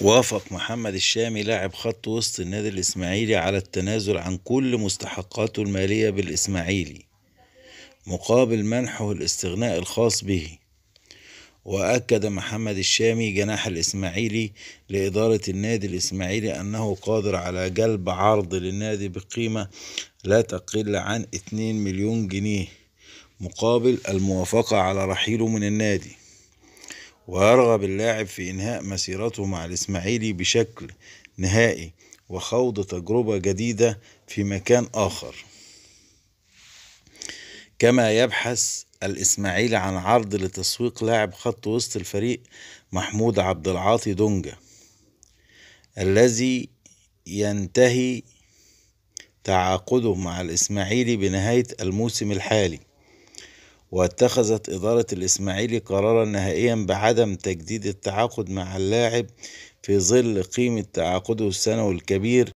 وافق محمد الشامي لاعب خط وسط النادي الإسماعيلي على التنازل عن كل مستحقاته المالية بالإسماعيلي مقابل منحه الاستغناء الخاص به وأكد محمد الشامي جناح الإسماعيلي لإدارة النادي الإسماعيلي أنه قادر على جلب عرض للنادي بقيمة لا تقل عن 2 مليون جنيه مقابل الموافقة على رحيله من النادي ويرغب اللاعب في إنهاء مسيرته مع الإسماعيلي بشكل نهائي وخوض تجربة جديدة في مكان آخر كما يبحث الإسماعيلي عن عرض لتسويق لاعب خط وسط الفريق محمود عبد العاطي دونجا الذي ينتهي تعاقده مع الإسماعيلي بنهاية الموسم الحالي واتخذت إدارة الإسماعيلي قرارا نهائيا بعدم تجديد التعاقد مع اللاعب في ظل قيمة تعاقده السنوي الكبير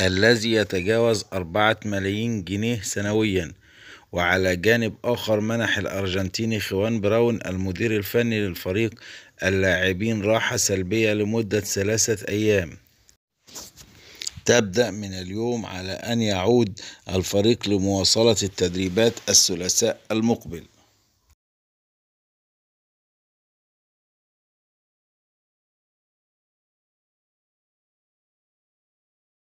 الذي يتجاوز أربعة ملايين جنيه سنويا وعلى جانب آخر منح الأرجنتيني خوان براون المدير الفني للفريق اللاعبين راحة سلبية لمدة ثلاثة أيام تبدأ من اليوم على أن يعود الفريق لمواصلة التدريبات الثلاثاء المقبل